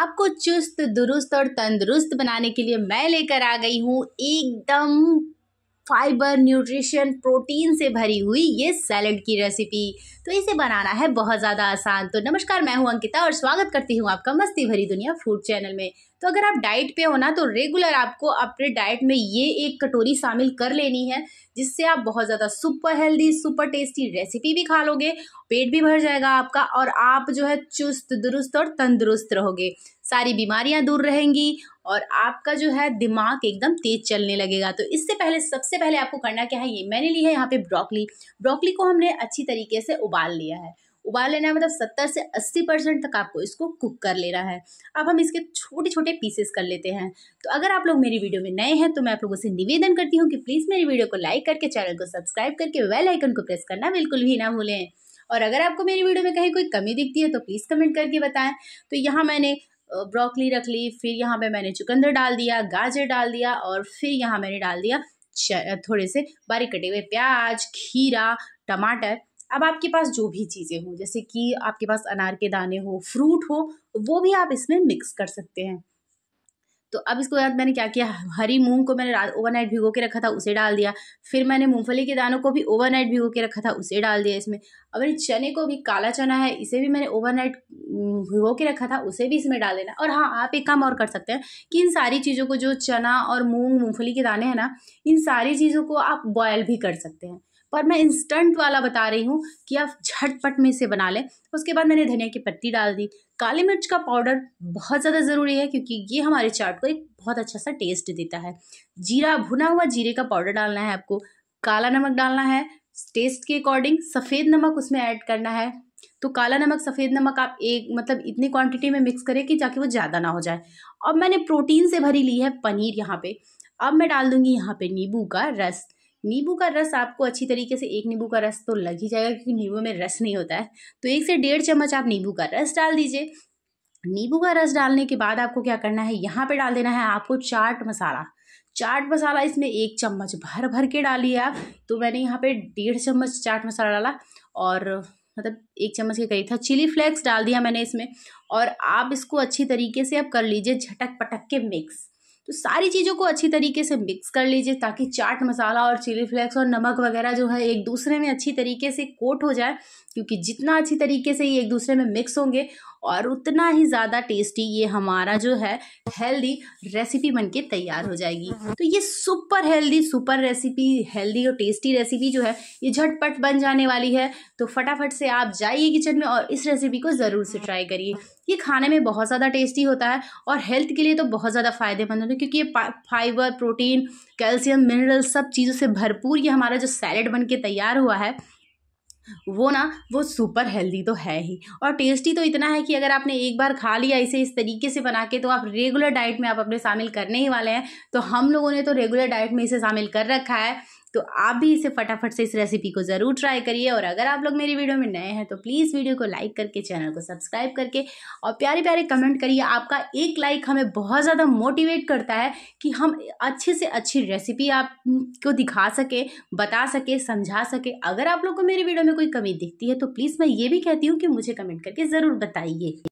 आपको चुस्त दुरुस्त और तंदुरुस्त बनाने के लिए मैं लेकर आ गई हूँ एकदम फाइबर न्यूट्रिशन प्रोटीन से भरी हुई ये सैलड की रेसिपी तो इसे बनाना है बहुत ज़्यादा आसान तो नमस्कार मैं हूँ अंकिता और स्वागत करती हूँ आपका मस्ती भरी दुनिया फूड चैनल में तो अगर आप डाइट पे हो ना तो रेगुलर आपको अपने डाइट में ये एक कटोरी शामिल कर लेनी है जिससे आप बहुत ज़्यादा super healthy super tasty recipe भी खा लोगे पेट भी भर जाएगा आपका और आप जो है चुस्त दुरुस्त और तंदुरुस्त रहोगे सारी बीमारियां दूर रहेंगी और आपका जो है दिमाग एकदम तेज चलने लगेगा तो इससे पहले सबसे पहले आपको करना क्या है ये मैंने ली है यहाँ पे ब्रोकली ब्रोकली को हमने अच्छी तरीके से उबाल लिया है उबाल लेना है मतलब सत्तर से अस्सी परसेंट तक आपको इसको कुक कर लेना है अब हम इसके छोटे छोटे पीसेस कर लेते हैं तो अगर आप लोग मेरी वीडियो में नए हैं तो मैं आप लोगों से निवेदन करती हूँ कि प्लीज़ मेरी वीडियो को लाइक करके चैनल को सब्सक्राइब करके वेल आइकन को प्रेस करना बिल्कुल भी ना भूलें और अगर आपको मेरी वीडियो में कहीं कोई कमी दिखती है तो प्लीज़ कमेंट करके बताएं तो यहाँ मैंने ब्रोकली रख ली फिर यहाँ पे मैंने चुकंदर डाल दिया गाजर डाल दिया और फिर यहाँ मैंने डाल दिया थोड़े से बारीक कटे हुए प्याज खीरा टमाटर अब आपके पास जो भी चीज़ें हों जैसे कि आपके पास अनार के दाने हो फ्रूट हो वो भी आप इसमें मिक्स कर सकते हैं तो अब इसको बाद मैंने क्या किया हरी मूंग को मैंने ओवरनाइट भिगो के रखा था उसे डाल दिया फिर मैंने मूंगफली के दानों को भी ओवरनाइट भिगो के रखा था उसे डाल दिया इसमें अब मेरे चने को भी काला चना है इसे भी मैंने ओवरनाइट भिगो के रखा था उसे भी इसमें डाल देना और हाँ आप एक काम और कर सकते हैं कि इन सारी चीज़ों को जो चना और मूँग मूँगफली के दाने हैं ना इन सारी चीज़ों को आप बॉयल भी कर सकते हैं पर मैं इंस्टेंट वाला बता रही हूँ कि आप झटपट में इसे बना लें उसके बाद मैंने धनिया की पत्ती डाल दी काली मिर्च का पाउडर बहुत ज़्यादा ज़रूरी है क्योंकि ये हमारे चाट को एक बहुत अच्छा सा टेस्ट देता है जीरा भुना हुआ जीरे का पाउडर डालना है आपको काला नमक डालना है टेस्ट के अकॉर्डिंग सफ़ेद नमक उसमें ऐड करना है तो काला नमक सफ़ेद नमक आप एक मतलब इतनी क्वांटिटी में मिक्स करें कि ताकि वो ज़्यादा ना हो जाए अब मैंने प्रोटीन से भरी ली है पनीर यहाँ पे अब मैं डाल दूँगी यहाँ पे नींबू का रस नींबू का रस आपको अच्छी तरीके से एक नींबू का रस तो लग ही जाएगा क्योंकि नींबू में रस नहीं होता है तो एक से डेढ़ चम्मच आप नींबू का रस डाल दीजिए नींबू का रस डालने के बाद आपको क्या करना है यहाँ पे डाल देना है आपको चाट मसाला चाट मसाला इसमें एक चम्मच भर भर के डालिए आप तो मैंने यहाँ पे डेढ़ चम्मच चाट मसाला डाला और मतलब एक चम्मच के करीब था चिली फ्लेक्स डाल दिया मैंने इसमें और आप इसको अच्छी तरीके से अब कर लीजिए झटक पटक के मिक्स तो सारी चीज़ों को अच्छी तरीके से मिक्स कर लीजिए ताकि चाट मसाला और चिली फ्लेक्स और नमक वगैरह जो है एक दूसरे में अच्छी तरीके से कोट हो जाए क्योंकि जितना अच्छी तरीके से ये एक दूसरे में मिक्स होंगे और उतना ही ज़्यादा टेस्टी ये हमारा जो है हेल्दी रेसिपी बनके तैयार हो जाएगी तो ये super healthy super recipe healthy और टेस्टी रेसिपी जो है ये झटपट बन जाने वाली है तो फटाफट से आप जाइए किचन में और इस रेसिपी को ज़रूर से ट्राई करिए ये खाने में बहुत ज़्यादा टेस्टी होता है और हेल्थ के लिए तो बहुत ज़्यादा फ़ायदेमंद में क्योंकि ये फाइबर प्रोटीन कैल्शियम मिनरल सब चीज़ों से भरपूर ये हमारा जो सैलड बन के तैयार हुआ है वो ना वो सुपर हेल्दी तो है ही और टेस्टी तो इतना है कि अगर आपने एक बार खा लिया इसे इस तरीके से बना के तो आप रेगुलर डाइट में आप अपने शामिल करने ही वाले हैं तो हम लोगों ने तो रेगुलर डाइट में इसे शामिल कर रखा है तो आप भी इसे फटाफट से इस रेसिपी को ज़रूर ट्राई करिए और अगर आप लोग मेरी वीडियो में नए हैं तो प्लीज़ वीडियो को लाइक करके चैनल को सब्सक्राइब करके और प्यारे प्यारे कमेंट करिए आपका एक लाइक हमें बहुत ज़्यादा मोटिवेट करता है कि हम अच्छे से अच्छी रेसिपी आपको दिखा सके बता सके समझा सके अगर आप लोग को मेरी वीडियो में कोई कमी दिखती है तो प्लीज़ मैं ये भी कहती हूँ कि मुझे कमेंट करके ज़रूर बताइए